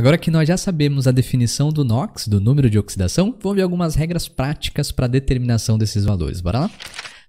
Agora que nós já sabemos a definição do NOx, do número de oxidação, vamos ver algumas regras práticas para a determinação desses valores. Bora lá?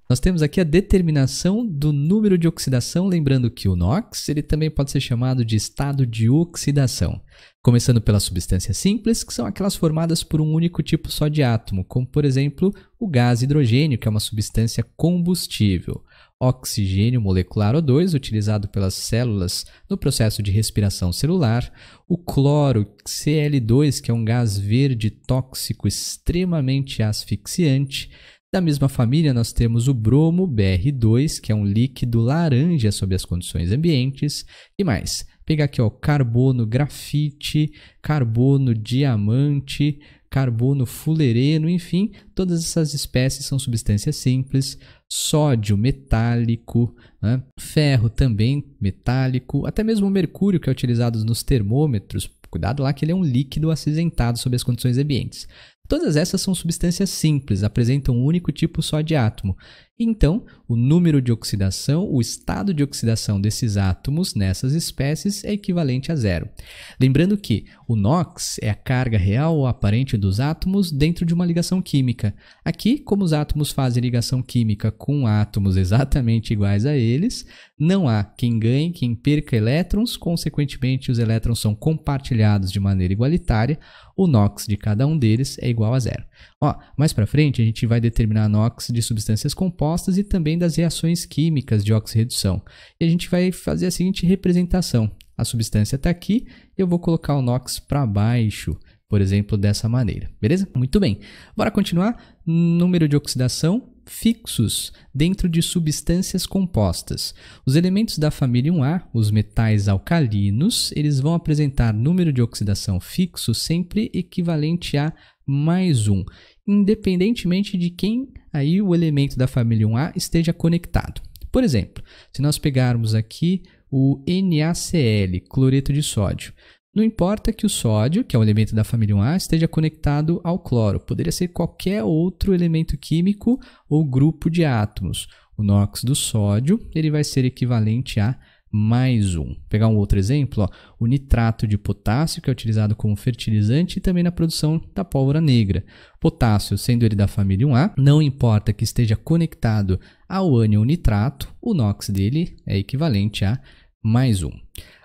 Nós temos aqui a determinação do número de oxidação, lembrando que o NOx ele também pode ser chamado de estado de oxidação. Começando pelas substâncias simples, que são aquelas formadas por um único tipo só de átomo, como por exemplo o gás hidrogênio, que é uma substância combustível oxigênio molecular O2, utilizado pelas células no processo de respiração celular, o cloro Cl2, que é um gás verde tóxico extremamente asfixiante. Da mesma família, nós temos o bromo Br2, que é um líquido laranja sob as condições ambientes, e mais. Pegar aqui, o carbono grafite, carbono diamante, carbono fulereno, enfim, todas essas espécies são substâncias simples, sódio metálico, né? ferro também metálico, até mesmo o mercúrio que é utilizado nos termômetros. Cuidado lá que ele é um líquido acinzentado sob as condições ambientes. Todas essas são substâncias simples, apresentam um único tipo só de átomo. Então, o número de oxidação, o estado de oxidação desses átomos nessas espécies é equivalente a zero. Lembrando que o NOx é a carga real ou aparente dos átomos dentro de uma ligação química. Aqui, como os átomos fazem ligação química com átomos exatamente iguais a eles, não há quem ganhe, quem perca elétrons, consequentemente, os elétrons são compartilhados de maneira igualitária o NOx de cada um deles é igual a zero. Ó, mais para frente a gente vai determinar NOx de substâncias compostas e também das reações químicas de oxirredução. E a gente vai fazer a seguinte representação. A substância está aqui, eu vou colocar o NOx para baixo, por exemplo, dessa maneira. Beleza? Muito bem. Bora continuar. Número de oxidação fixos dentro de substâncias compostas. Os elementos da família 1A, os metais alcalinos, eles vão apresentar número de oxidação fixo sempre equivalente a mais um, independentemente de quem aí o elemento da família 1A esteja conectado. Por exemplo, se nós pegarmos aqui o NaCl, cloreto de sódio, não importa que o sódio, que é um elemento da família 1A, esteja conectado ao cloro, poderia ser qualquer outro elemento químico ou grupo de átomos. O NOx do sódio ele vai ser equivalente a mais um. Vou pegar um outro exemplo, ó, o nitrato de potássio, que é utilizado como fertilizante e também na produção da pólvora negra. Potássio, sendo ele da família 1A, não importa que esteja conectado ao ânion nitrato, o NOx dele é equivalente a mais um.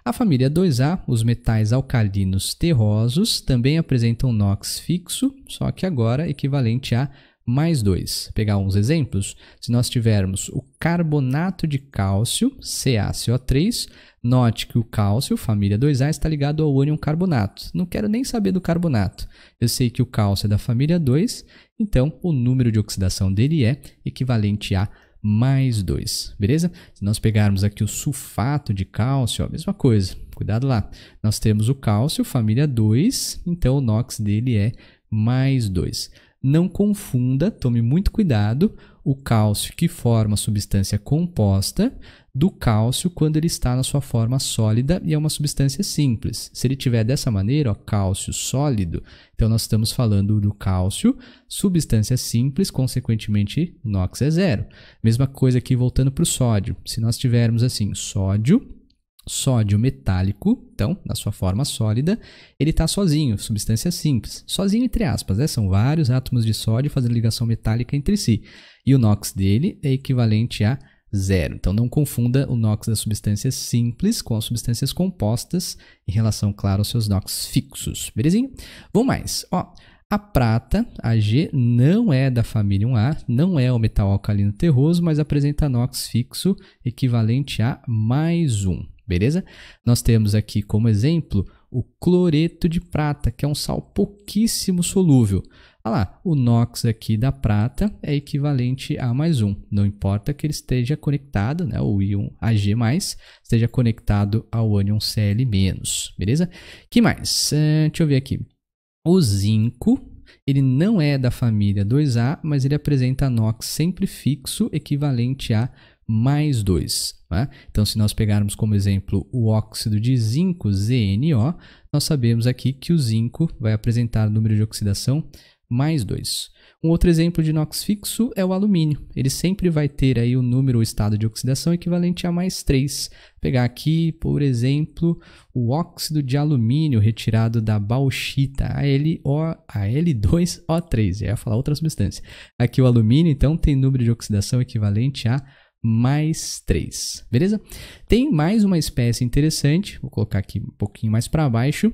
A família 2A, os metais alcalinos terrosos, também apresentam NOx fixo, só que agora equivalente a mais 2. Pegar uns exemplos, se nós tivermos o carbonato de cálcio, CaCO3, note que o cálcio, família 2A, está ligado ao ânion carbonato. Não quero nem saber do carbonato. Eu sei que o cálcio é da família 2, então o número de oxidação dele é equivalente a mais 2, beleza? Se nós pegarmos aqui o sulfato de cálcio, a mesma coisa, cuidado lá. Nós temos o cálcio, família 2, então o NOx dele é mais 2. Não confunda, tome muito cuidado, o cálcio que forma a substância composta do cálcio quando ele está na sua forma sólida e é uma substância simples. Se ele tiver dessa maneira, ó, cálcio sólido, então nós estamos falando do cálcio, substância simples, consequentemente, NOx é zero. Mesma coisa aqui voltando para o sódio. Se nós tivermos assim, sódio sódio metálico, então, na sua forma sólida, ele está sozinho, substância simples. Sozinho entre aspas, né? São vários átomos de sódio fazendo ligação metálica entre si. E o NOx dele é equivalente a zero. Então, não confunda o NOx das substâncias simples com as substâncias compostas em relação, claro, aos seus NOx fixos. Belezinha? Vamos mais. Ó, a prata, a G, não é da família 1A, não é o metal alcalino terroso, mas apresenta NOx fixo equivalente a mais 1 beleza? Nós temos aqui como exemplo o cloreto de prata, que é um sal pouquíssimo solúvel. Olha lá, o NOx aqui da prata é equivalente a mais um. Não importa que ele esteja conectado, né, o íon Ag+, esteja conectado ao ânion Cl-, beleza? que mais? Uh, deixa eu ver aqui. O zinco, ele não é da família 2A, mas ele apresenta NOx sempre fixo, equivalente a mais 2. Né? Então, se nós pegarmos como exemplo o óxido de zinco, ZNO, nós sabemos aqui que o zinco vai apresentar número de oxidação mais 2. Um outro exemplo de inox fixo é o alumínio. Ele sempre vai ter aí o número ou estado de oxidação equivalente a mais 3. pegar aqui, por exemplo, o óxido de alumínio retirado da bauxita, ALO, AL2O3, ia falar outra substância. Aqui o alumínio, então, tem número de oxidação equivalente a mais 3, beleza? Tem mais uma espécie interessante, vou colocar aqui um pouquinho mais para baixo,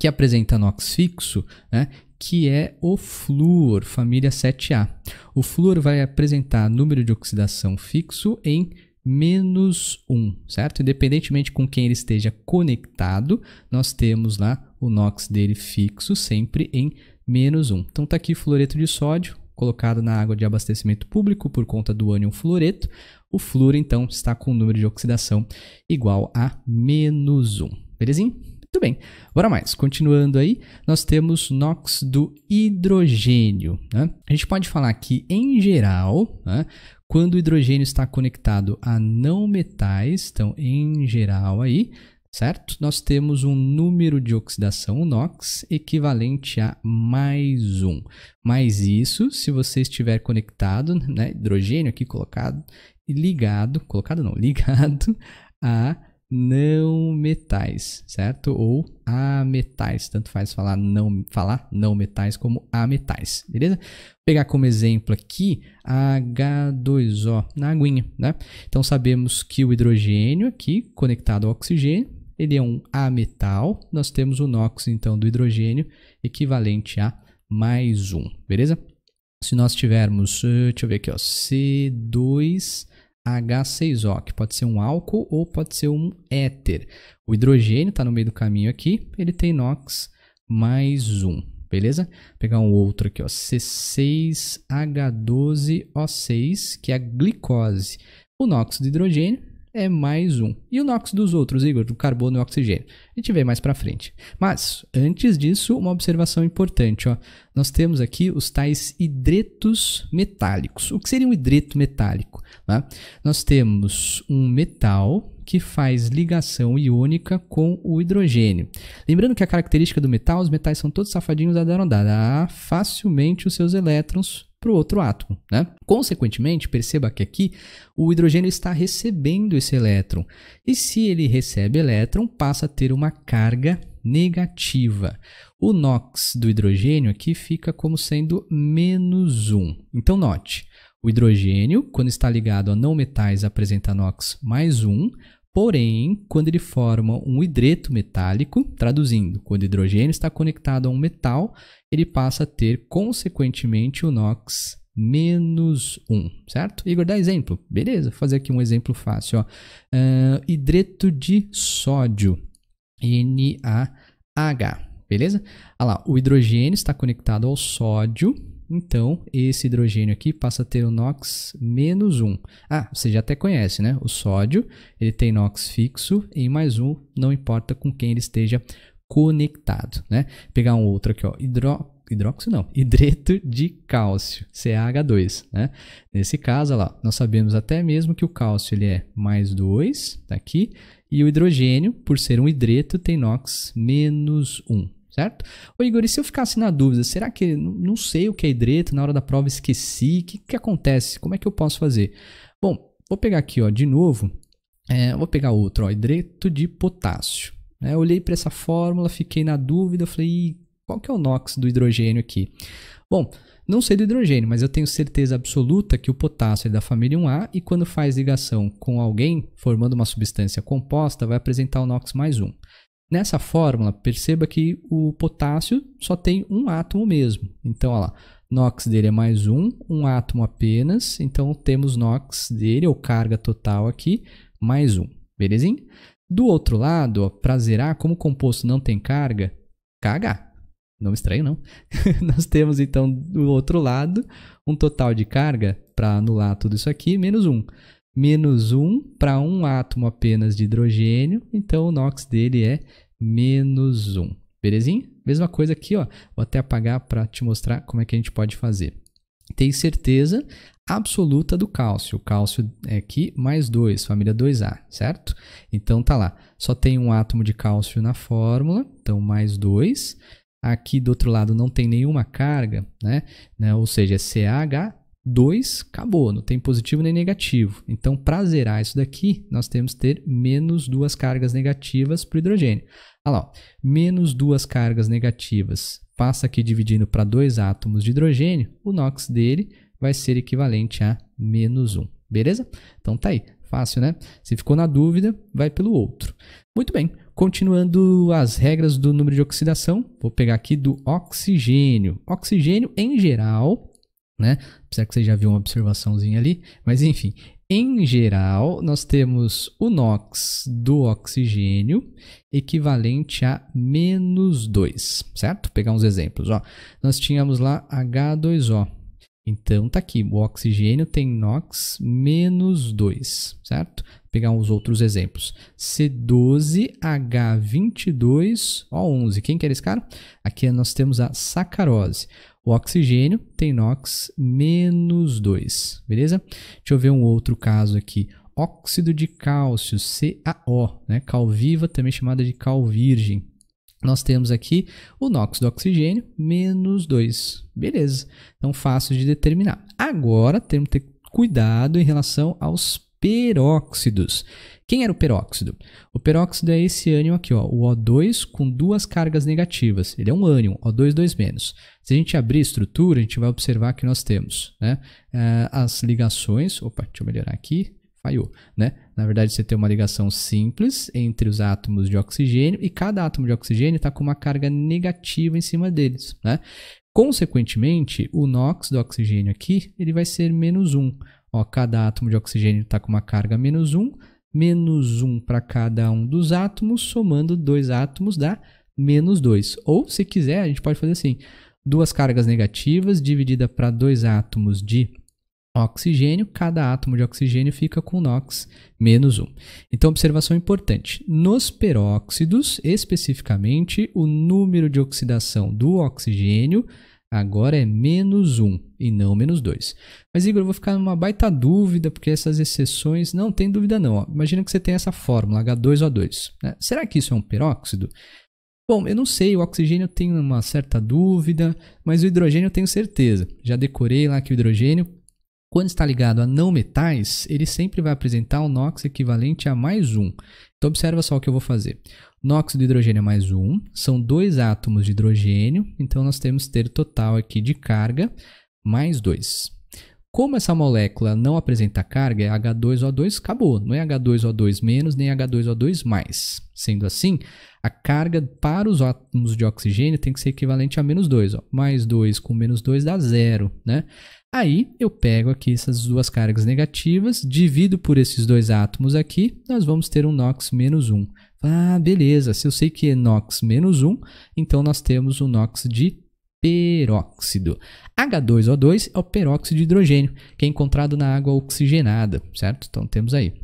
que apresenta NOx fixo, né? que é o flúor, família 7A. O flúor vai apresentar número de oxidação fixo em menos 1, certo? Independentemente com quem ele esteja conectado, nós temos lá o NOx dele fixo sempre em menos 1. Então, está aqui fluoreto de sódio, colocado na água de abastecimento público por conta do ânion fluoreto, o flúor então está com o um número de oxidação igual a menos 1. belezinho? Muito bem, bora mais. Continuando aí, nós temos NOx do hidrogênio. Né? A gente pode falar que, em geral, né, quando o hidrogênio está conectado a não metais, então em geral aí, certo? Nós temos um número de oxidação NOx equivalente a mais um. Mais isso, se você estiver conectado, né, hidrogênio aqui colocado, e ligado, colocado não, ligado a não metais, certo? Ou a metais, tanto faz falar não, falar não metais como a metais, beleza? Vou pegar como exemplo aqui H2O na aguinha, né? Então sabemos que o hidrogênio aqui conectado ao oxigênio ele é um ametal. Nós temos o NOx, então, do hidrogênio, equivalente a mais um, beleza? Se nós tivermos, eh, deixa eu ver aqui, ó, C2... H6O, que pode ser um álcool ou pode ser um éter. O hidrogênio está no meio do caminho aqui, ele tem NOx mais um, beleza? Vou pegar um outro aqui, ó, C6H12O6, que é a glicose. O NOx do hidrogênio é mais um. E o NOx dos outros, Igor, do carbono e oxigênio? A gente vê mais para frente. Mas, antes disso, uma observação importante. Ó. Nós temos aqui os tais hidretos metálicos. O que seria um hidreto metálico? Tá? Nós temos um metal que faz ligação iônica com o hidrogênio. Lembrando que a característica do metal, os metais são todos safadinhos a dar, a dar facilmente os seus elétrons para o outro átomo. Né? Consequentemente, perceba que aqui o hidrogênio está recebendo esse elétron. E se ele recebe elétron, passa a ter uma carga negativa. O NOx do hidrogênio aqui fica como sendo menos 1. Então, note, o hidrogênio, quando está ligado a não metais, apresenta NOx mais 1. Porém, quando ele forma um hidreto metálico, traduzindo, quando o hidrogênio está conectado a um metal, ele passa a ter, consequentemente, o NOx menos 1, certo? Igor, dá exemplo. Beleza, vou fazer aqui um exemplo fácil. Ó. Uh, hidreto de sódio, NaH, beleza? Olha lá, o hidrogênio está conectado ao sódio, então, esse hidrogênio aqui passa a ter o NOx menos 1. Ah, você já até conhece, né? O sódio, ele tem NOx fixo em mais um, não importa com quem ele esteja conectado, né? Pegar um outro aqui, ó, hidro... hidróxido não, hidreto de cálcio, CH2, né? Nesse caso, lá, nós sabemos até mesmo que o cálcio ele é mais 2, tá aqui, e o hidrogênio, por ser um hidreto, tem NOx menos 1 certo? Ô Igor, e se eu ficasse na dúvida, será que não sei o que é hidreto, na hora da prova esqueci, o que, que acontece, como é que eu posso fazer? Bom, vou pegar aqui, ó, de novo, é, vou pegar outro, ó, hidreto de potássio. Né? Olhei para essa fórmula, fiquei na dúvida, falei, qual que é o NOx do hidrogênio aqui? Bom, não sei do hidrogênio, mas eu tenho certeza absoluta que o potássio é da família 1A e quando faz ligação com alguém, formando uma substância composta, vai apresentar o NOx mais 1. Nessa fórmula, perceba que o potássio só tem um átomo mesmo. Então, olha lá, NOx dele é mais um, um átomo apenas. Então, temos NOx dele, ou carga total aqui, mais um. Belezinha? Do outro lado, para zerar, como o composto não tem carga, KH. Não estranho, não. Nós temos, então, do outro lado, um total de carga, para anular tudo isso aqui, menos um menos 1 um para um átomo apenas de hidrogênio, então o NOx dele é menos 1. Belezinha? Mesma coisa aqui, ó. Vou até apagar para te mostrar como é que a gente pode fazer. Tem certeza absoluta do cálcio. O cálcio é aqui mais 2, família 2A, certo? Então tá lá. Só tem um átomo de cálcio na fórmula, então mais 2. Aqui do outro lado não tem nenhuma carga, né? né? Ou seja, é CH 2, acabou, não tem positivo nem negativo. Então, para zerar isso daqui, nós temos que ter menos duas cargas negativas para o hidrogênio. Olha lá, ó, menos duas cargas negativas passa aqui dividindo para dois átomos de hidrogênio, o NOx dele vai ser equivalente a menos 1. Beleza? Então tá aí, fácil, né? Se ficou na dúvida, vai pelo outro. Muito bem, continuando as regras do número de oxidação, vou pegar aqui do oxigênio. Oxigênio, em geral, né? Apesar que você já viu uma observaçãozinha ali, mas enfim. Em geral, nós temos o NOx do oxigênio equivalente a menos 2, certo? Vou pegar uns exemplos. Ó. Nós tínhamos lá H2O, então tá aqui, o oxigênio tem NOx menos 2, certo? Vou pegar uns outros exemplos. C12H22O11, quem quer era esse cara? Aqui nós temos a sacarose. O oxigênio tem NOx menos 2, beleza? Deixa eu ver um outro caso aqui. Óxido de cálcio, CaO, né? Cal viva, também chamada de cal virgem nós temos aqui o NOx do oxigênio, menos 2. Beleza, então fácil de determinar. Agora temos que ter cuidado em relação aos peróxidos. Quem era o peróxido? O peróxido é esse ânion aqui, ó, o O2 com duas cargas negativas. Ele é um ânion, O2, 2 menos. Se a gente abrir a estrutura, a gente vai observar que nós temos né, eh, as ligações. Opa, deixa eu melhorar aqui. Falhou, né? Na verdade, você tem uma ligação simples entre os átomos de oxigênio e cada átomo de oxigênio está com uma carga negativa em cima deles, né? Consequentemente, o NOx do oxigênio aqui, ele vai ser menos 1. Ó, cada átomo de oxigênio está com uma carga menos 1, menos 1 para cada um dos átomos, somando dois átomos dá menos 2. Ou, se quiser, a gente pode fazer assim, duas cargas negativas dividida para dois átomos de oxigênio, cada átomo de oxigênio fica com NOx menos 1. Então, observação importante: nos peróxidos, especificamente, o número de oxidação do oxigênio agora é menos 1 e não menos 2. Mas, Igor, eu vou ficar numa baita dúvida, porque essas exceções não tem dúvida, não. Ó, imagina que você tem essa fórmula H2O2. Né? Será que isso é um peróxido? Bom, eu não sei, o oxigênio eu tenho uma certa dúvida, mas o hidrogênio eu tenho certeza. Já decorei lá que o hidrogênio quando está ligado a não metais, ele sempre vai apresentar o NOx equivalente a mais um. Então observa só o que eu vou fazer. NOx de hidrogênio é mais um, são dois átomos de hidrogênio, então nós temos que ter total aqui de carga mais dois. Como essa molécula não apresenta carga, é H2O2, acabou. Não é H2O2 menos nem H2O2 mais. Sendo assim, a carga para os átomos de oxigênio tem que ser equivalente a menos 2. Ó. Mais 2 com menos 2 dá zero, né? Aí eu pego aqui essas duas cargas negativas, divido por esses dois átomos aqui, nós vamos ter um NOx menos 1. Ah, beleza, se eu sei que é NOx menos 1, então nós temos um NOx de peróxido. H2O2 é o peróxido de hidrogênio, que é encontrado na água oxigenada, certo? Então temos aí.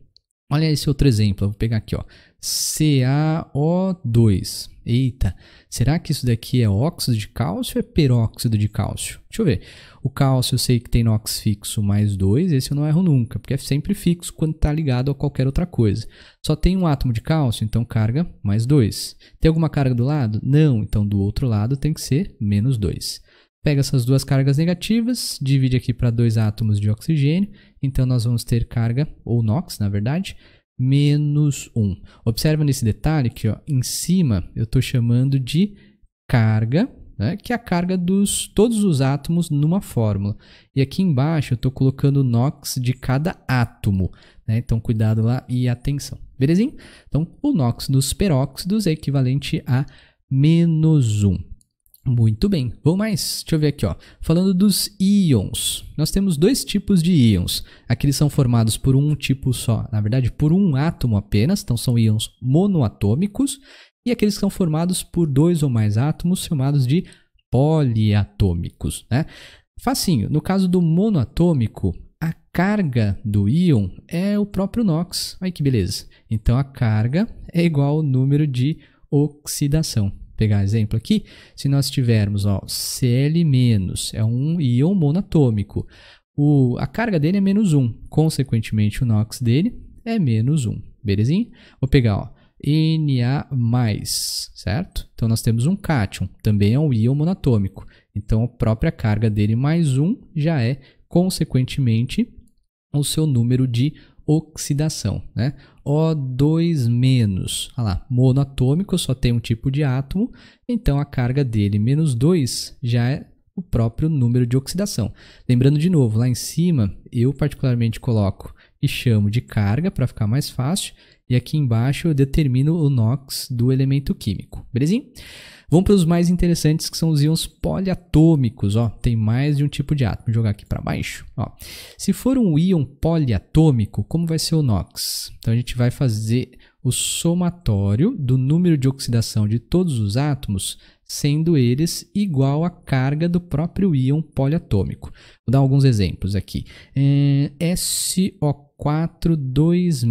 Olha esse outro exemplo, eu vou pegar aqui, ó. CaO2. Eita, será que isso daqui é óxido de cálcio ou é peróxido de cálcio? Deixa eu ver. O cálcio eu sei que tem NOx fixo mais 2, esse eu não erro nunca, porque é sempre fixo quando está ligado a qualquer outra coisa. Só tem um átomo de cálcio, então carga mais 2. Tem alguma carga do lado? Não, então do outro lado tem que ser menos 2. Pega essas duas cargas negativas, divide aqui para dois átomos de oxigênio, então nós vamos ter carga, ou NOx na verdade, menos 1. Observa nesse detalhe que ó, em cima eu estou chamando de carga, né, que é a carga dos todos os átomos numa fórmula. E aqui embaixo eu estou colocando o NOx de cada átomo. Né, então cuidado lá e atenção. Belezinha? Então o NOx dos peróxidos é equivalente a menos 1. Muito bem, vamos mais, deixa eu ver aqui, ó. falando dos íons, nós temos dois tipos de íons, aqueles são formados por um tipo só, na verdade por um átomo apenas, então são íons monoatômicos, e aqueles que são formados por dois ou mais átomos, chamados de poliatômicos. Né? Facinho, no caso do monoatômico, a carga do íon é o próprio NOx, olha que beleza, então a carga é igual ao número de oxidação pegar exemplo aqui, se nós tivermos ó, Cl- é um íon monatômico, o, a carga dele é menos 1, consequentemente o NOx dele é menos 1, belezinha? Vou pegar ó, Na+, certo? Então nós temos um cátion, também é um íon monatômico, então a própria carga dele mais 1 já é, consequentemente, o seu número de oxidação, né? O2 menos, olha lá, monoatômico, só tem um tipo de átomo, então a carga dele menos 2 já é o próprio número de oxidação. Lembrando de novo, lá em cima, eu particularmente coloco e chamo de carga para ficar mais fácil, e aqui embaixo eu determino o NOx do elemento químico, belezinha? Vamos para os mais interessantes que são os íons poliatômicos, ó. Tem mais de um tipo de átomo. Vou jogar aqui para baixo, ó. Se for um íon poliatômico, como vai ser o NOx? Então a gente vai fazer o somatório do número de oxidação de todos os átomos, sendo eles igual à carga do próprio íon poliatômico. Vou dar alguns exemplos aqui. É, SO4-2-.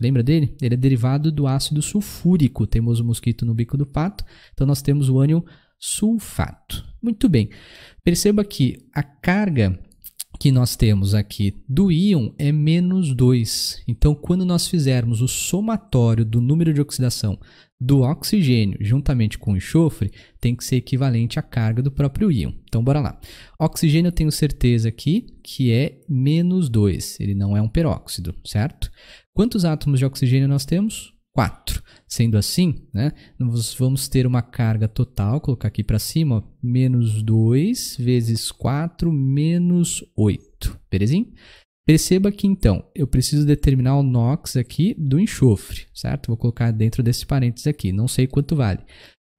Lembra dele? Ele é derivado do ácido sulfúrico. Temos o mosquito no bico do pato, então nós temos o ânion sulfato. Muito bem. Perceba que a carga que nós temos aqui do íon é menos 2. Então, quando nós fizermos o somatório do número de oxidação do oxigênio juntamente com o enxofre, tem que ser equivalente à carga do próprio íon. Então, bora lá. Oxigênio eu tenho certeza aqui que é menos 2. Ele não é um peróxido, certo? Quantos átomos de oxigênio nós temos? 4. Sendo assim, né, nós vamos ter uma carga total, colocar aqui para cima, ó, menos 2 vezes 4 menos 8, belezinho. Perceba que então eu preciso determinar o NOx aqui do enxofre, certo? Vou colocar dentro desse parênteses aqui, não sei quanto vale.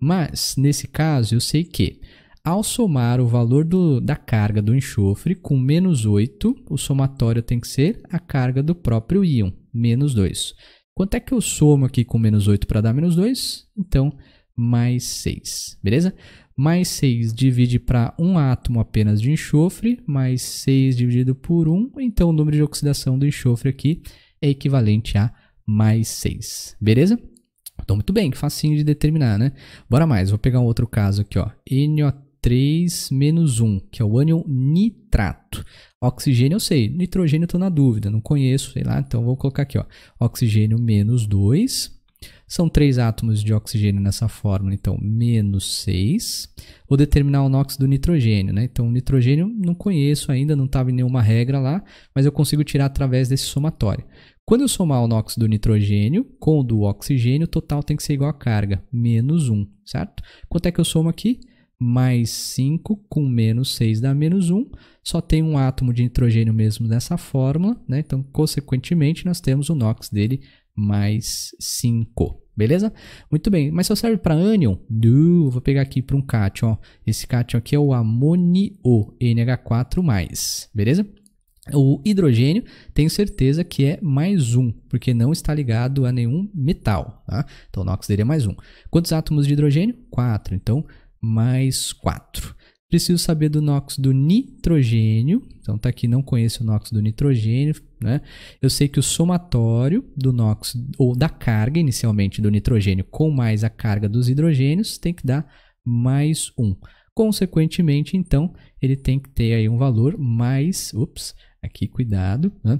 Mas nesse caso eu sei que ao somar o valor do, da carga do enxofre com menos 8, o somatório tem que ser a carga do próprio íon, menos 2. Quanto é que eu somo aqui com menos 8 para dar menos 2? Então, mais 6, beleza? Mais 6 divide para um átomo apenas de enxofre, mais 6 dividido por 1, então o número de oxidação do enxofre aqui é equivalente a mais 6, beleza? Então, muito bem, facinho de determinar, né? Bora mais, vou pegar um outro caso aqui, ó. NO3 3 menos 1, que é o ânion nitrato. Oxigênio eu sei, nitrogênio estou na dúvida, não conheço, sei lá, então vou colocar aqui, ó, oxigênio menos 2. São três átomos de oxigênio nessa fórmula, então menos 6. Vou determinar o NOx do nitrogênio, né? Então, o nitrogênio não conheço ainda, não estava em nenhuma regra lá, mas eu consigo tirar através desse somatório. Quando eu somar o NOx do nitrogênio com o do oxigênio, o total tem que ser igual à carga, menos 1, certo? Quanto é que eu somo aqui? mais 5 com menos 6 dá menos 1. Só tem um átomo de nitrogênio mesmo nessa fórmula, né? Então, consequentemente, nós temos o NOx dele mais 5. Beleza? Muito bem, mas só serve para ânion? Du, vou pegar aqui para um cátion. Ó. Esse cátion aqui é o amonio, NH4+, beleza? O hidrogênio, tenho certeza que é mais um, porque não está ligado a nenhum metal. Tá? Então, o NOx dele é mais um. Quantos átomos de hidrogênio? 4. Então, mais 4. Preciso saber do NOx do nitrogênio. Então tá aqui, não conheço o NOx do nitrogênio, né? Eu sei que o somatório do NOx ou da carga inicialmente do nitrogênio com mais a carga dos hidrogênios tem que dar mais 1. Consequentemente, então, ele tem que ter aí um valor mais, ups, aqui cuidado, né?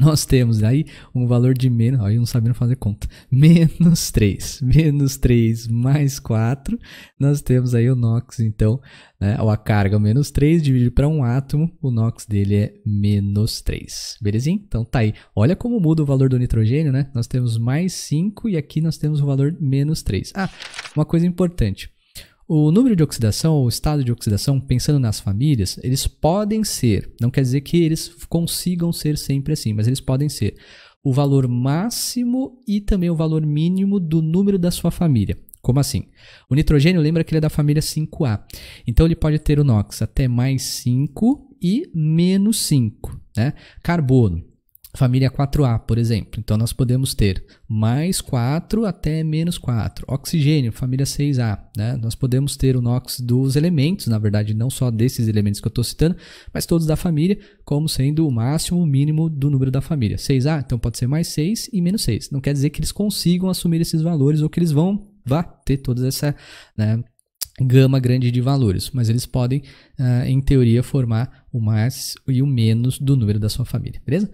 nós temos aí um valor de menos, aí não sabendo fazer conta, menos 3, menos 3 mais 4, nós temos aí o NOx, então, né, a carga menos 3 dividido para um átomo, o NOx dele é menos 3, belezinha? Então tá aí, olha como muda o valor do nitrogênio, né, nós temos mais 5 e aqui nós temos o valor menos 3. Ah, uma coisa importante, o número de oxidação, o estado de oxidação, pensando nas famílias, eles podem ser, não quer dizer que eles consigam ser sempre assim, mas eles podem ser o valor máximo e também o valor mínimo do número da sua família. Como assim? O nitrogênio lembra que ele é da família 5A. Então ele pode ter o NOx até mais 5 e menos 5. Né? Carbono, família 4A, por exemplo. Então, nós podemos ter mais 4 até menos 4. Oxigênio, família 6A. Né? Nós podemos ter o NOx dos elementos, na verdade, não só desses elementos que eu estou citando, mas todos da família, como sendo o máximo, o mínimo do número da família. 6A, então pode ser mais 6 e menos 6. Não quer dizer que eles consigam assumir esses valores ou que eles vão vá ter toda essa né, gama grande de valores, mas eles podem, uh, em teoria, formar o mais e o menos do número da sua família, beleza?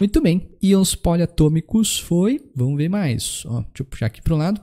Muito bem, íons poliatômicos foi, vamos ver mais, ó, deixa eu puxar aqui para o lado,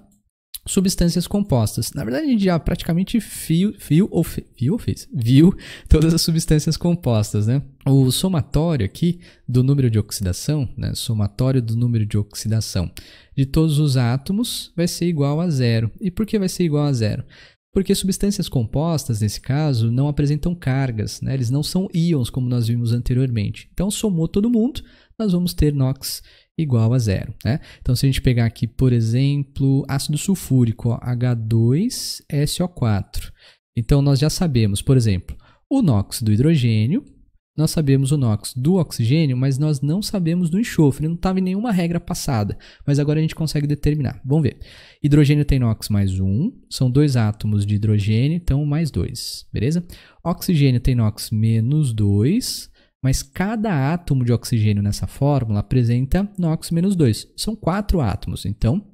substâncias compostas. Na verdade, a gente já praticamente viu, viu, ou, fe, viu, ou fez, viu todas as substâncias compostas, né? O somatório aqui do número de oxidação, né? Somatório do número de oxidação de todos os átomos vai ser igual a zero. E por que vai ser igual a zero? Porque substâncias compostas, nesse caso, não apresentam cargas, né? eles não são íons, como nós vimos anteriormente. Então, somou todo mundo, nós vamos ter NOx igual a zero. Né? Então, se a gente pegar aqui, por exemplo, ácido sulfúrico, ó, H2SO4. Então, nós já sabemos, por exemplo, o NOx do hidrogênio nós sabemos o NOx do oxigênio, mas nós não sabemos do enxofre, não estava em nenhuma regra passada, mas agora a gente consegue determinar. Vamos ver. Hidrogênio tem NOx mais um, são dois átomos de hidrogênio, então mais dois, beleza? Oxigênio tem NOx menos dois, mas cada átomo de oxigênio nessa fórmula apresenta NOx menos dois. São quatro átomos, então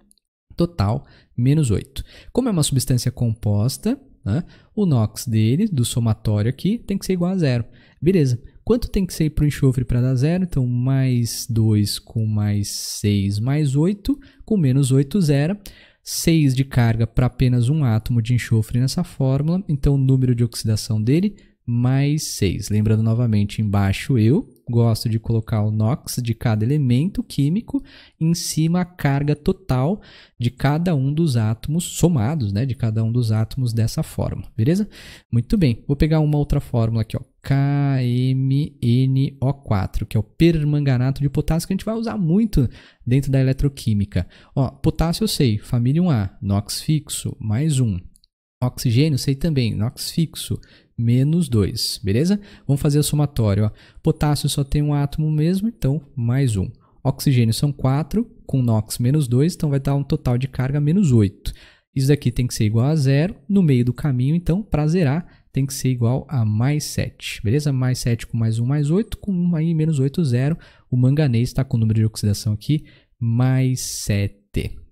total menos 8. Como é uma substância composta, né, o NOx dele, do somatório aqui, tem que ser igual a zero. Beleza, Quanto tem que ser para o enxofre para dar zero? Então, mais 2 com mais 6, mais 8, com menos 8, zero. 6 de carga para apenas um átomo de enxofre nessa fórmula, então o número de oxidação dele mais 6. Lembrando novamente, embaixo eu gosto de colocar o NOx de cada elemento químico, em cima a carga total de cada um dos átomos somados, né, de cada um dos átomos dessa forma, beleza? Muito bem, vou pegar uma outra fórmula aqui, ó, KMNO4, que é o permanganato de potássio que a gente vai usar muito dentro da eletroquímica. Ó, potássio eu sei, família 1A, NOx fixo, mais um. Oxigênio, sei também, NOx fixo, menos 2, beleza? Vamos fazer o somatório. Ó. Potássio só tem um átomo mesmo, então mais um. Oxigênio são 4, com NOx menos 2, então vai dar um total de carga menos 8. Isso daqui tem que ser igual a zero. No meio do caminho, então, para zerar, tem que ser igual a mais 7. Beleza? Mais 7 com mais 1, mais 8, com 1 aí, menos 8, zero. O manganês está com o número de oxidação aqui, mais 7.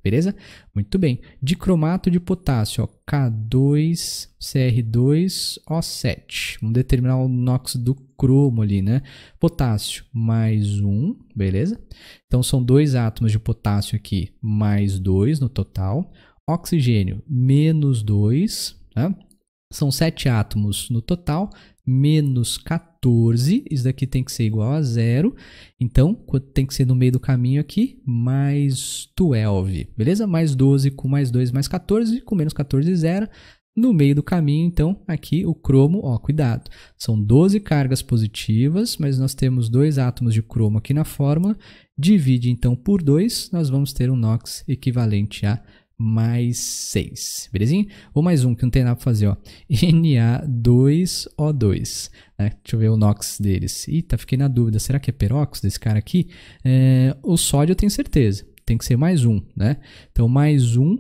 Beleza? Muito bem. Dicromato de potássio, ó, K2CR2O7. Vamos determinar o NOx do cromo ali, né? Potássio mais um, beleza? Então são dois átomos de potássio aqui, mais dois no total. Oxigênio, menos dois, né? São sete átomos no total, menos 14. Isso daqui tem que ser igual a zero. Então, tem que ser no meio do caminho aqui, mais 12, beleza? Mais 12 com mais 2, mais 14, com menos 14, zero. No meio do caminho, então, aqui o cromo, ó, cuidado. São 12 cargas positivas, mas nós temos dois átomos de cromo aqui na fórmula. Divide, então, por 2, nós vamos ter um NOx equivalente a mais 6, belezinha? Ou mais um, que não tem nada pra fazer, ó. Na2O2, né? Deixa eu ver o NOx deles. Eita, tá fiquei na dúvida, será que é peróxido desse cara aqui? É, o sódio eu tenho certeza, tem que ser mais um, né? Então, mais um,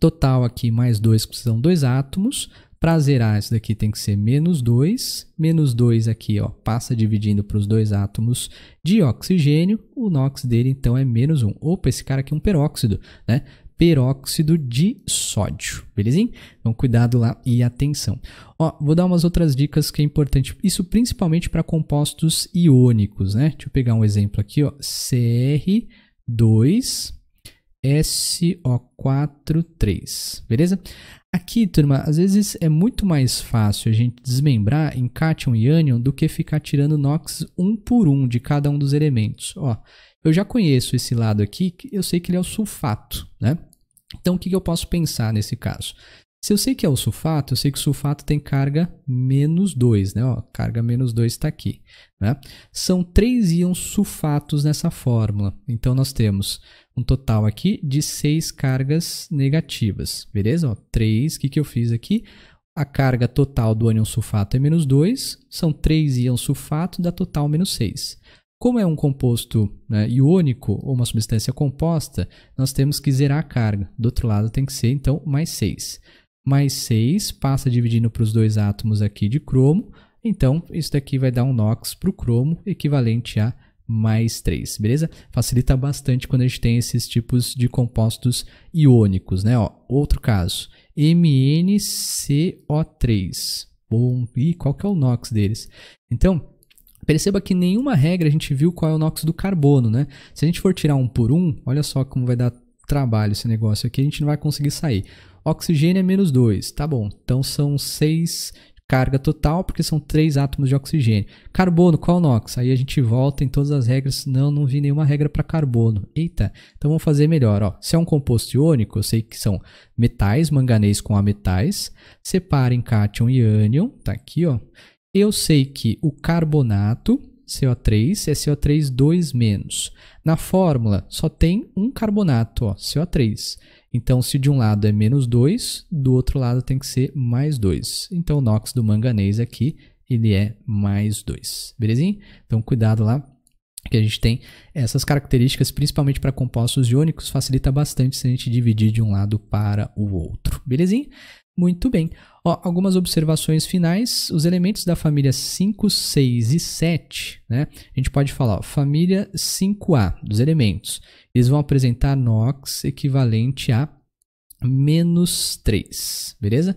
total aqui, mais dois, que são dois átomos, para zerar, isso daqui tem que ser menos 2. Menos 2 aqui, ó, passa dividindo para os dois átomos de oxigênio. O NOx dele, então, é menos 1. Um. Opa, esse cara aqui é um peróxido, né? peróxido de sódio, belezinho? Então cuidado lá e atenção. Ó, vou dar umas outras dicas que é importante, isso principalmente para compostos iônicos, né? Deixa eu pegar um exemplo aqui, ó, CR2 SO43, beleza? Aqui, turma, às vezes é muito mais fácil a gente desmembrar em cátion e ânion do que ficar tirando NOx um por um de cada um dos elementos. Ó, eu já conheço esse lado aqui, eu sei que ele é o sulfato, né? Então, o que, eu posso pensar nesse caso? Se eu sei que é o sulfato, eu sei que o sulfato tem carga menos 2, né? Ó, carga menos 2 está aqui. Né? São três íons sulfatos nessa fórmula. Então, nós temos um total aqui de seis cargas negativas, beleza? Ó, três, o que, que eu fiz aqui? A carga total do ânion sulfato é menos 2, são três íons sulfato, dá total menos 6. Como é um composto né, iônico ou uma substância composta, nós temos que zerar a carga. Do outro lado tem que ser, então, mais 6. Mais 6 passa dividindo para os dois átomos aqui de cromo. Então, isso daqui vai dar um NOx para o cromo, equivalente a mais 3, beleza? Facilita bastante quando a gente tem esses tipos de compostos iônicos, né? Ó, outro caso, MnCO3. Bom, e qual que é o NOx deles? Então, Perceba que nenhuma regra a gente viu qual é o NOx do carbono, né? Se a gente for tirar um por um, olha só como vai dar trabalho esse negócio aqui, a gente não vai conseguir sair. Oxigênio é menos 2, tá bom. Então são 6 carga total, porque são 3 átomos de oxigênio. Carbono, qual é NOx? Aí a gente volta em todas as regras. Não, não vi nenhuma regra para carbono. Eita, então vamos fazer melhor. Ó. Se é um composto iônico, eu sei que são metais, manganês com ametais. metais. Separa em cátion e ânion, tá aqui, ó eu sei que o carbonato, CO3, é CO3 Na fórmula, só tem um carbonato, ó, CO3. Então, se de um lado é menos 2, do outro lado tem que ser mais 2. Então, o NOx do manganês aqui, ele é mais 2, belezinha? Então, cuidado lá que a gente tem essas características, principalmente para compostos iônicos, facilita bastante se a gente dividir de um lado para o outro, belezinha? Muito bem. Ó, algumas observações finais. Os elementos da família 5, 6 e 7, né? A gente pode falar, ó, família 5A dos elementos. Eles vão apresentar NOx equivalente a menos 3, beleza?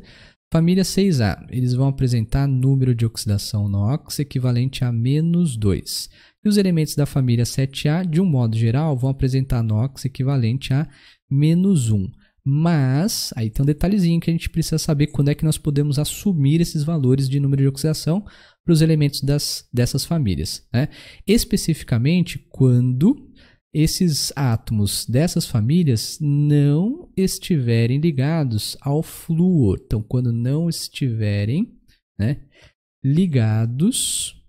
Família 6A, eles vão apresentar número de oxidação NOx equivalente a menos 2. E os elementos da família 7A, de um modo geral, vão apresentar NOx equivalente a menos 1. Mas, aí tem um detalhezinho que a gente precisa saber quando é que nós podemos assumir esses valores de número de oxidação para os elementos das, dessas famílias. Né? Especificamente, quando esses átomos dessas famílias não estiverem ligados ao flúor. Então, quando não estiverem né, ligados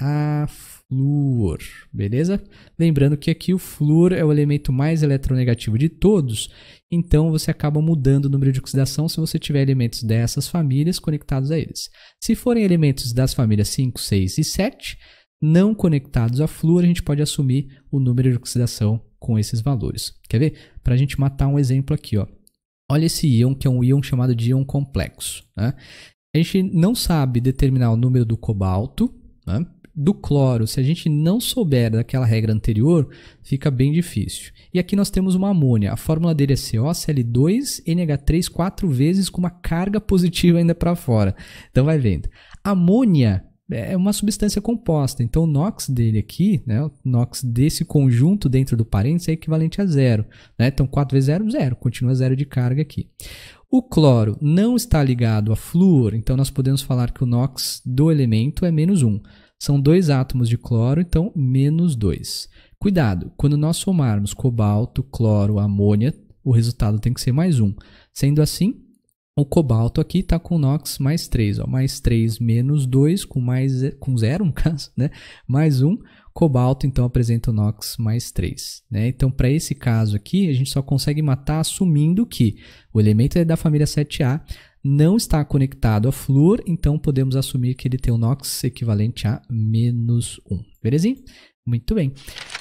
a flúor, beleza? Lembrando que aqui o flúor é o elemento mais eletronegativo de todos, então você acaba mudando o número de oxidação se você tiver elementos dessas famílias conectados a eles. Se forem elementos das famílias 5, 6 e 7, não conectados a flúor, a gente pode assumir o número de oxidação com esses valores. Quer ver? Para a gente matar um exemplo aqui, ó. Olha esse íon, que é um íon chamado de íon complexo. Né? A gente não sabe determinar o número do cobalto, né? do cloro, se a gente não souber daquela regra anterior, fica bem difícil. E aqui nós temos uma amônia. A fórmula dele é COCl2NH3 quatro vezes com uma carga positiva ainda para fora. Então vai vendo. Amônia é uma substância composta. Então, o NOx dele aqui, né, o NOx desse conjunto dentro do parênteses é equivalente a zero. Né? Então, 4 vezes zero, zero. Continua zero de carga aqui. O cloro não está ligado a flúor, então nós podemos falar que o NOx do elemento é menos 1. São dois átomos de cloro, então menos 2. Cuidado, quando nós somarmos cobalto, cloro, amônia, o resultado tem que ser mais 1. Sendo assim, o cobalto aqui está com NOx mais 3, ó, mais 3 menos 2, com, mais, com zero no caso, né? mais 1. Cobalto, então, apresenta o NOx mais 3. Né? Então, para esse caso aqui, a gente só consegue matar assumindo que o elemento é da família 7A, não está conectado a flúor, então podemos assumir que ele tem um NOx equivalente a menos 1. Belezinha? Muito bem.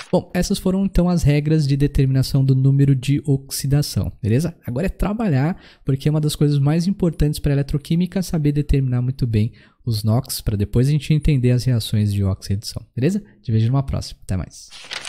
Bom, essas foram então as regras de determinação do número de oxidação, beleza? Agora é trabalhar, porque é uma das coisas mais importantes para a eletroquímica saber determinar muito bem os NOx, para depois a gente entender as reações de oxidação, beleza? Te vejo numa próxima. Até mais.